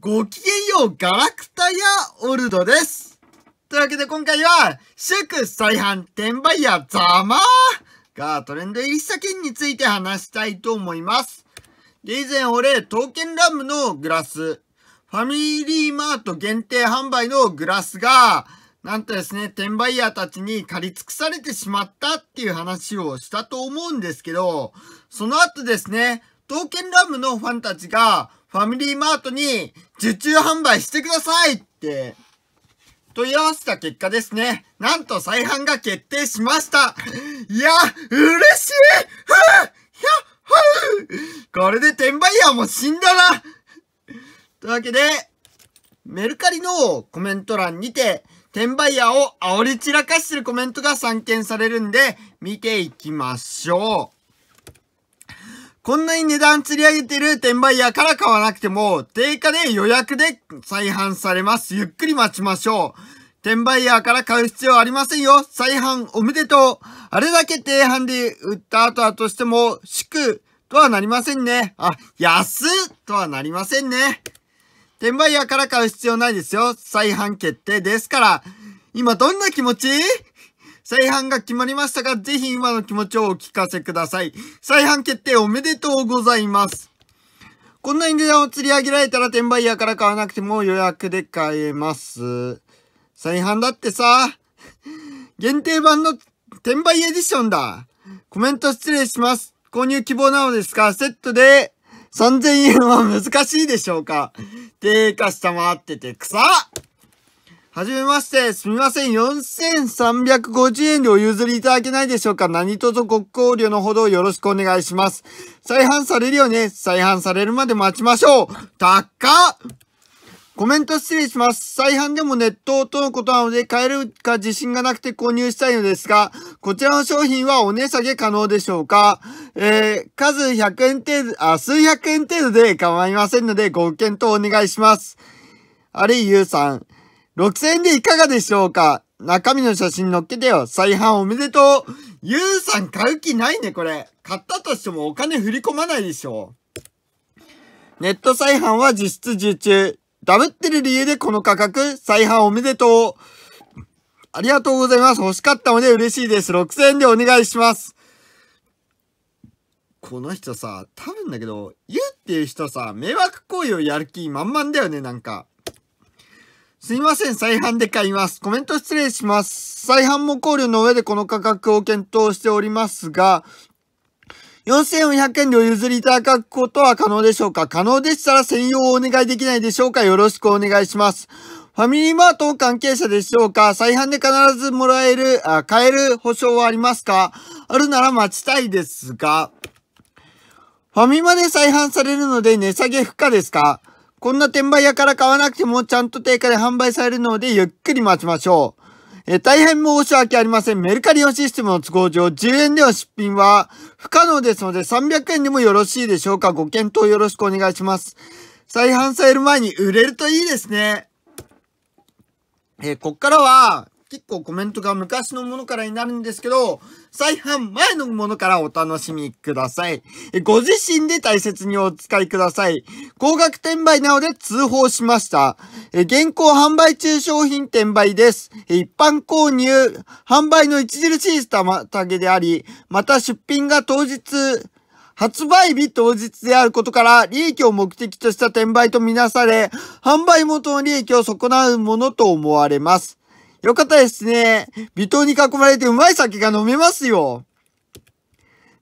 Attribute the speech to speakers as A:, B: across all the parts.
A: ごきげんよう、ガラクタやオルドです。というわけで今回は、祝再販転売屋ザマーがトレンド入りした件について話したいと思います。で、以前俺、刀剣ラムのグラス、ファミリーマート限定販売のグラスが、なんとですね、転売ヤーたちに借り尽くされてしまったっていう話をしたと思うんですけど、その後ですね、刀剣ラムのファンたちが、ファミリーマートに受注販売してくださいって問い合わせた結果ですね、なんと再販が決定しました。いや、嬉しいこれで転売ヤーも死んだなというわけで、メルカリのコメント欄にて、転売ヤーを煽り散らかしてるコメントが散見されるんで、見ていきましょう。こんなに値段釣り上げてる転売屋から買わなくても、定価で予約で再販されます。ゆっくり待ちましょう。転売ヤーから買う必要ありませんよ。再販おめでとう。あれだけ低販で売った後だとしても、祝とはなりませんね。あ、安とはなりませんね。転売ヤーから買う必要ないですよ。再販決定ですから。今どんな気持ち再販が決まりましたが、ぜひ今の気持ちをお聞かせください。再販決定おめでとうございます。こんなに値段を釣り上げられたら転売ヤーから買わなくても予約で買えます。再販だってさ、限定版の転売エディションだ。コメント失礼します。購入希望なのですが、セットで3000円は難しいでしょうか低価下回ってて草はじめまして、すみません。4350円でお譲りいただけないでしょうか何卒ご考慮のほどよろしくお願いします。再販されるよね。再販されるまで待ちましょう。高っコメント失礼します。再販でもネットとのことなので買えるか自信がなくて購入したいのですが、こちらの商品はお値下げ可能でしょうかえー、数100円程度、あ、数百円程度で構いませんのでご検討お願いします。あれ、ゆうさん。6000円でいかがでしょうか中身の写真載っけてよ。再販おめでとう。ゆうさん買う気ないね、これ。買ったとしてもお金振り込まないでしょ。ネット再販は実質受注。ダブってる理由でこの価格、再販おめでとう。ありがとうございます。欲しかったので嬉しいです。6000円でお願いします。この人さ、多分だけど、ゆうっていう人さ、迷惑行為をやる気満々だよね、なんか。すいません、再販で買います。コメント失礼します。再販も考慮の上でこの価格を検討しておりますが、4400円でお譲りいただくことは可能でしょうか可能でしたら専用をお願いできないでしょうかよろしくお願いします。ファミリーマート関係者でしょうか再販で必ずもらえる、あ買える保証はありますかあるなら待ちたいですが、ファミマで再販されるので値下げ不可ですかこんな転売屋から買わなくてもちゃんと定価で販売されるのでゆっくり待ちましょう。え大変申し訳ありません。メルカリオシステムの都合上、10円での出品は不可能ですので、300円でもよろしいでしょうかご検討よろしくお願いします。再販される前に売れるといいですね。えこっからは、結構コメントが昔のものからになるんですけど、再販前のものからお楽しみください。ご自身で大切にお使いください。高額転売なので通報しました。現行販売中商品転売です。一般購入、販売の著しいタげであり、また出品が当日、発売日当日であることから、利益を目的とした転売とみなされ、販売元の利益を損なうものと思われます。よかったですね。微糖に囲まれてうまい酒が飲めますよ。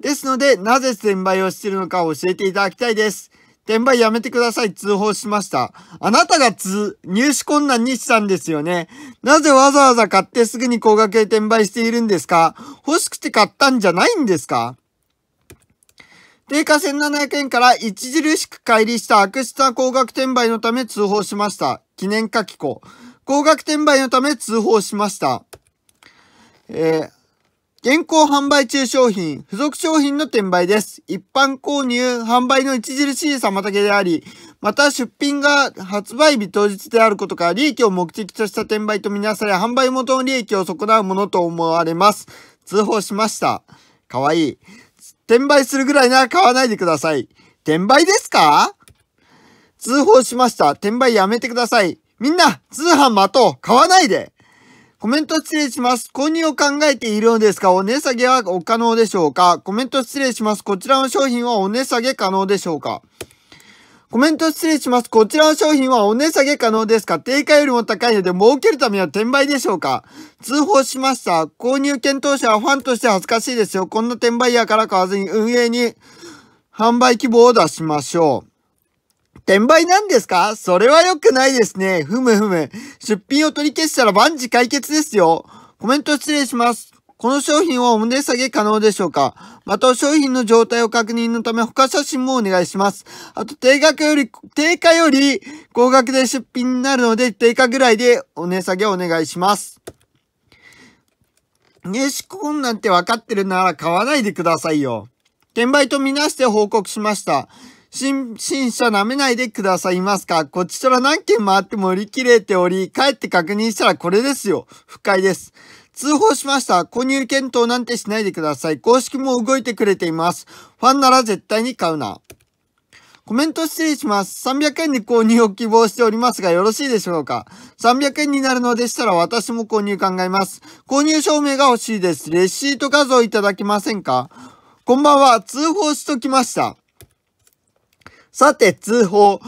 A: ですので、なぜ転売をしてるのかを教えていただきたいです。転売やめてください。通報しました。あなたが通、入手困難にしたんですよね。なぜわざわざ買ってすぐに高額で転売しているんですか欲しくて買ったんじゃないんですか定価1700円から著しく乖離した悪質な高額転売のため通報しました。記念書き子。高額転売のため通報しました。えー、現行販売中商品、付属商品の転売です。一般購入、販売の著しい妨げであり、また出品が発売日当日であることから、利益を目的とした転売とみなされ、販売元の利益を損なうものと思われます。通報しました。かわいい。転売するぐらいなら買わないでください。転売ですか通報しました。転売やめてください。みんな、通販待とう買わないでコメント失礼します。購入を考えているのですが、お値下げはお可能でしょうかコメント失礼します。こちらの商品はお値下げ可能でしょうかコメント失礼します。こちらの商品はお値下げ可能ですか定価よりも高いので儲けるためには転売でしょうか通報しました。購入検討者はファンとして恥ずかしいですよ。こんな転売屋から買わずに運営に販売規模を出しましょう。転売なんですかそれは良くないですね。ふむふむ。出品を取り消したら万事解決ですよ。コメント失礼します。この商品はお値下げ可能でしょうかまた商品の状態を確認のため他写真もお願いします。あと定額より、定価より高額で出品になるので定価ぐらいでお値下げお願いします。入手困難って分かってるなら買わないでくださいよ。転売とみなして報告しました。新、新車舐めないでくださいますかこっちとら何件回っても売り切れており、帰って確認したらこれですよ。不快です。通報しました。購入検討なんてしないでください。公式も動いてくれています。ファンなら絶対に買うな。コメント失礼します。300円で購入を希望しておりますがよろしいでしょうか ?300 円になるのでしたら私も購入考えます。購入証明が欲しいです。レシート画像いただけませんかこんばんは。通報しときました。さて、通報。購入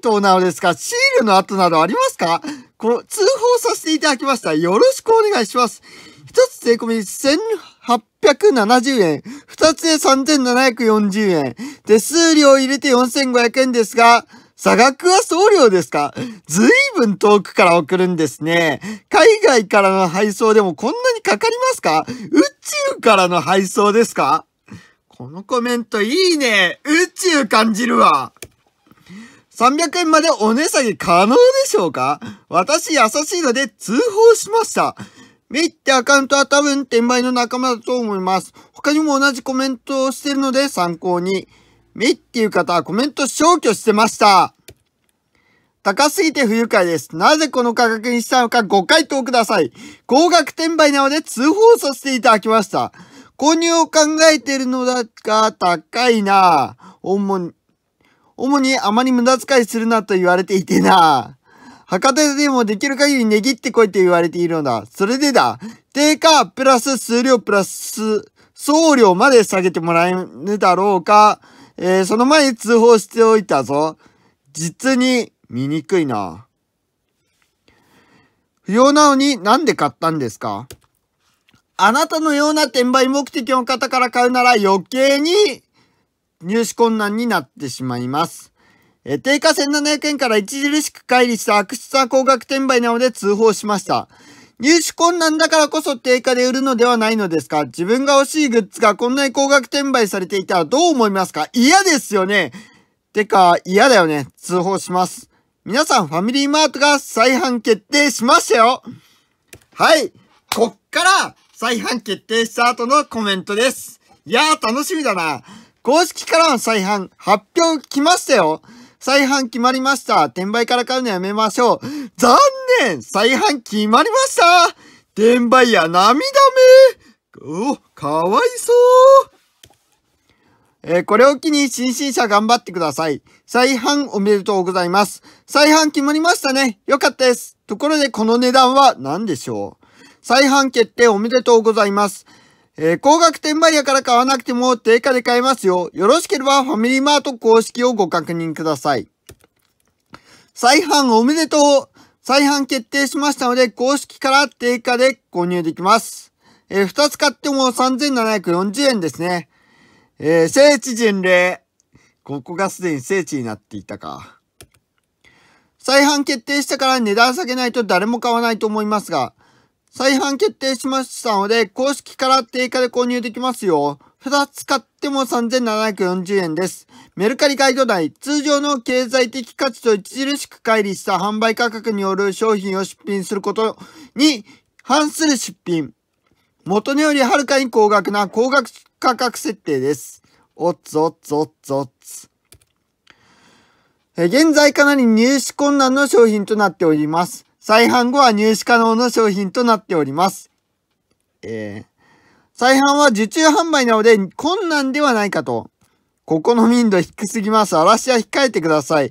A: 検討なのですが、シールの跡などありますかこの通報させていただきました。よろしくお願いします。一つ税込み1870円。二つで3740円。手数料入れて4500円ですが、差額は送料ですかずいぶん遠くから送るんですね。海外からの配送でもこんなにかかりますか宇宙からの配送ですかこのコメントいいね宇宙感じるわ !300 円までお値下げ可能でしょうか私優しいので通報しました。メイってアカウントは多分転売の仲間だと思います。他にも同じコメントをしてるので参考に。メイっていう方はコメント消去してました。高すぎて不愉快です。なぜこの価格にしたのかご回答ください。高額転売なので通報させていただきました。購入を考えているのだが高いな。主に、主にあまり無駄遣いするなと言われていてな。博多でもできる限り値切ってこいと言われているのだ。それでだ。定価プラス数量プラス送料まで下げてもらえぬだろうか。えー、その前に通報しておいたぞ。実に醜いな。不要なのになんで買ったんですかあなたのような転売目的の方から買うなら余計に入手困難になってしまいます。え定価1700円から著しく乖離した悪質な高額転売なので通報しました。入手困難だからこそ定価で売るのではないのですか自分が欲しいグッズがこんなに高額転売されていたらどう思いますか嫌ですよねてか、嫌だよね。通報します。皆さん、ファミリーマートが再販決定しましたよはいこっから再販決定した後のコメントです。いやー楽しみだな。公式からの再販、発表来ましたよ。再販決まりました。転売から買うのやめましょう。残念再販決まりました転売や涙目お、かわいそうえー、これを機に新進者頑張ってください。再販おめでとうございます。再販決まりましたね。よかったです。ところでこの値段は何でしょう再販決定おめでとうございます。えー、高額転売屋から買わなくても定価で買えますよ。よろしければファミリーマート公式をご確認ください。再販おめでとう再販決定しましたので、公式から定価で購入できます。えー、2つ買っても3740円ですね。えー、聖地巡礼。ここがすでに聖地になっていたか。再販決定したから値段下げないと誰も買わないと思いますが、再販決定しましたので、公式から定価で購入できますよ。2つ買っても3740円です。メルカリガイド内、通常の経済的価値と著しく乖離した販売価格による商品を出品することに反する出品。元値よりはるかに高額な高額価格設定です。おっつおっつおっつおっつ。現在かなり入手困難の商品となっております。再販後は入手可能の商品となっております。えー、再販は受注販売なので困難ではないかと。ここの民度低すぎます。嵐は控えてください。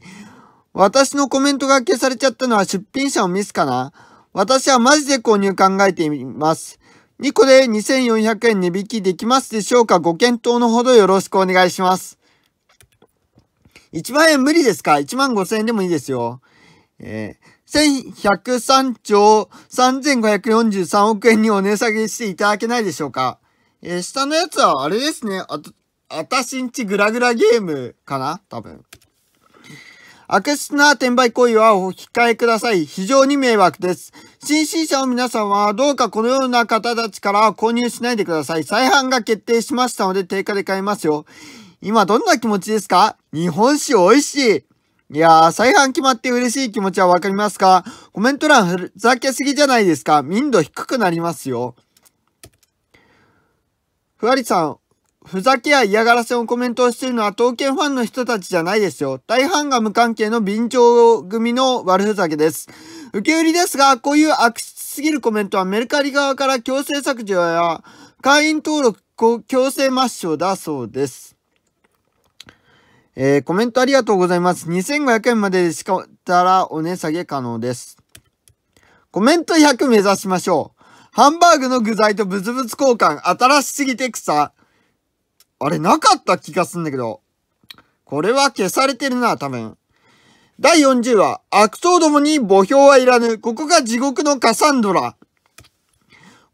A: 私のコメントが消されちゃったのは出品者のミスかな私はマジで購入考えています。2個で2400円値引きできますでしょうかご検討のほどよろしくお願いします。1万円無理ですか ?1 万5 0 0 0円でもいいですよ。えー1103兆3543億円にお値下げしていただけないでしょうか。えー、下のやつはあれですね。ああたしんちグラグラゲームかな多分。悪質な転売行為はお控えください。非常に迷惑です。新進者の皆さんはどうかこのような方たちから購入しないでください。再販が決定しましたので定価で買いますよ。今どんな気持ちですか日本酒美味しいいやー、再販決まって嬉しい気持ちはわかりますかコメント欄ふざけすぎじゃないですか民度低くなりますよ。ふわりさん、ふざけや嫌がらせをコメントをしているのは刀剣ファンの人たちじゃないですよ。大半が無関係の便乗組の悪ふざけです。受け売りですが、こういう悪質すぎるコメントはメルカリ側から強制削除や会員登録強制抹消だそうです。えー、コメントありがとうございます。2500円まででしかたらお値下げ可能です。コメント100目指しましょう。ハンバーグの具材とブツブツ交換、新しすぎて草。あれ、なかった気がすんだけど。これは消されてるな、多分。第40話、悪党どもに墓標はいらぬ。ここが地獄のカサンドラ。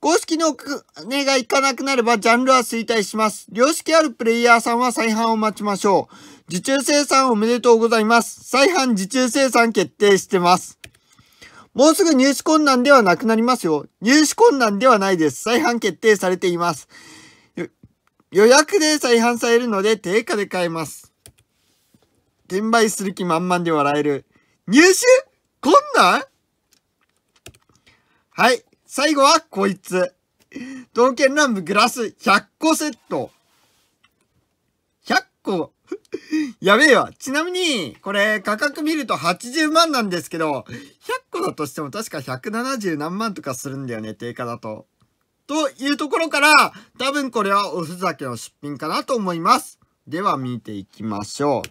A: 公式の金がいかなくなればジャンルは衰退します。良識あるプレイヤーさんは再販を待ちましょう。受注生産おめでとうございます。再販受注生産決定してます。もうすぐ入手困難ではなくなりますよ。入手困難ではないです。再販決定されています。予約で再販されるので定価で買えます。転売する気満々で笑える。入手困難はい。最後はこいつ。刀剣乱舞グラス100個セット。100個 やべえわ。ちなみに、これ価格見ると80万なんですけど、100個だとしても確か170何万とかするんだよね、定価だと。というところから、多分これはおふざけの出品かなと思います。では見ていきましょ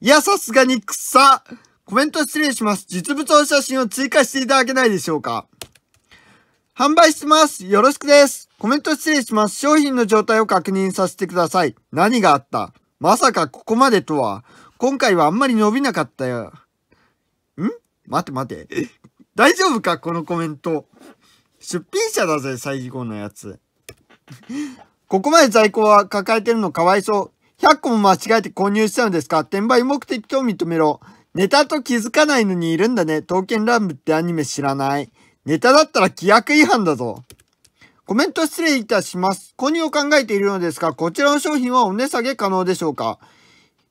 A: う。いや、さすがに草。コメント失礼します。実物の写真を追加していただけないでしょうか販売してます。よろしくです。コメント失礼します。商品の状態を確認させてください。何があったまさかここまでとは。今回はあんまり伸びなかったよ。ん待って待って。大丈夫かこのコメント。出品者だぜ、最後のやつ。ここまで在庫は抱えてるのかわいそう。100個も間違えて購入したのですか転売目的と認めろ。ネタと気づかないのにいるんだね。刀剣乱舞ってアニメ知らない。ネタだったら規約違反だぞ。コメント失礼いたします。購入を考えているのですが、こちらの商品はお値下げ可能でしょうか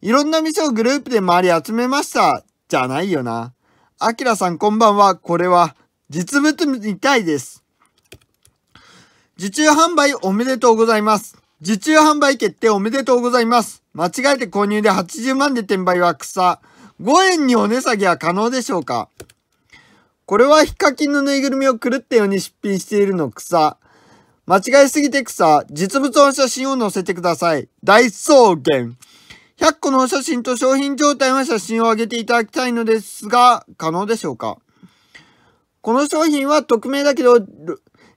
A: いろんな店をグループで回り集めました。じゃないよな。あきらさんこんばんは。これは、実物みたいです。受注販売おめでとうございます。受注販売決定おめでとうございます。間違えて購入で80万で転売は草。5円にお値下げは可能でしょうかこれはヒカキンのぬいぐるみを狂ったように出品しているの草。間違いすぎて草。実物の写真を載せてください。大草原。100個のお写真と商品状態の写真を上げていただきたいのですが、可能でしょうかこの商品は匿名だけど、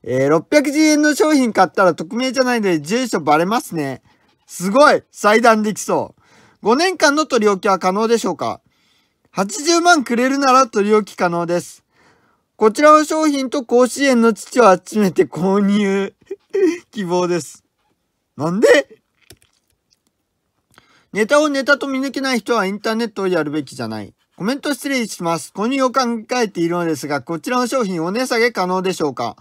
A: えー、610円の商品買ったら匿名じゃないので住所バレますね。すごい裁断できそう。5年間の取り置きは可能でしょうか ?80 万くれるなら取り置き可能です。こちらの商品と甲子園の父を集めて購入 希望です。なんでネタをネタと見抜けない人はインターネットをやるべきじゃない。コメント失礼します。購入を考えているのですが、こちらの商品お値下げ可能でしょうか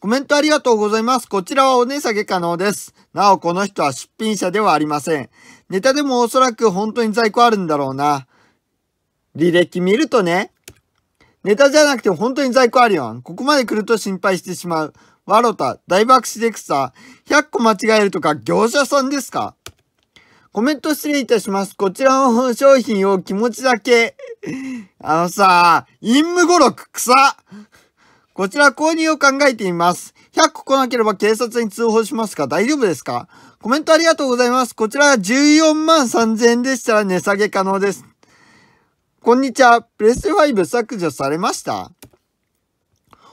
A: コメントありがとうございます。こちらはお値下げ可能です。なお、この人は出品者ではありません。ネタでもおそらく本当に在庫あるんだろうな。履歴見るとね、ネタじゃなくても本当に在庫あるやん。ここまで来ると心配してしまう。わろた、大爆死でくさ、100個間違えるとか業者さんですかコメント失礼いたします。こちらの商品を気持ちだけ。あのさ、陰無語録、草こちら購入を考えています。100個来なければ警察に通報しますが大丈夫ですかコメントありがとうございます。こちら14万3000円でしたら値下げ可能です。こんにちは。プレステ5削除されました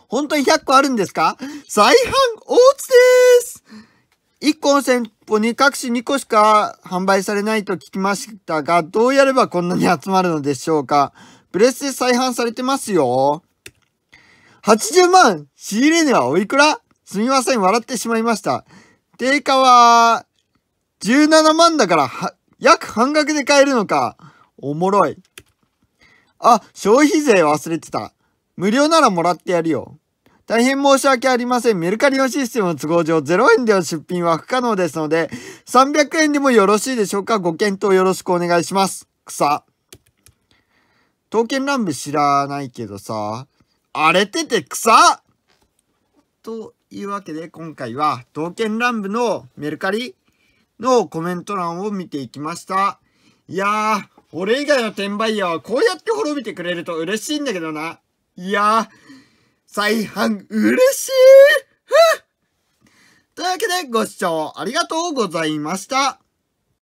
A: 本当に100個あるんですか再販大津です1個の店舗に各種2個しか販売されないと聞きましたが、どうやればこんなに集まるのでしょうかプレステ再販されてますよ。80万仕入れ値はおいくらすみません、笑ってしまいました。定価は、17万だから、約半額で買えるのか。おもろい。あ、消費税忘れてた。無料ならもらってやるよ。大変申し訳ありません。メルカリのシステムの都合上、0円での出品は不可能ですので、300円でもよろしいでしょうかご検討よろしくお願いします。草。刀剣乱舞知らないけどさ、荒れてて草というわけで今回は刀剣乱舞のメルカリのコメント欄を見ていきました。いやー、俺以外の転売屋はこうやって滅びてくれると嬉しいんだけどな。いや再販嬉しいというわけでご視聴ありがとうございました。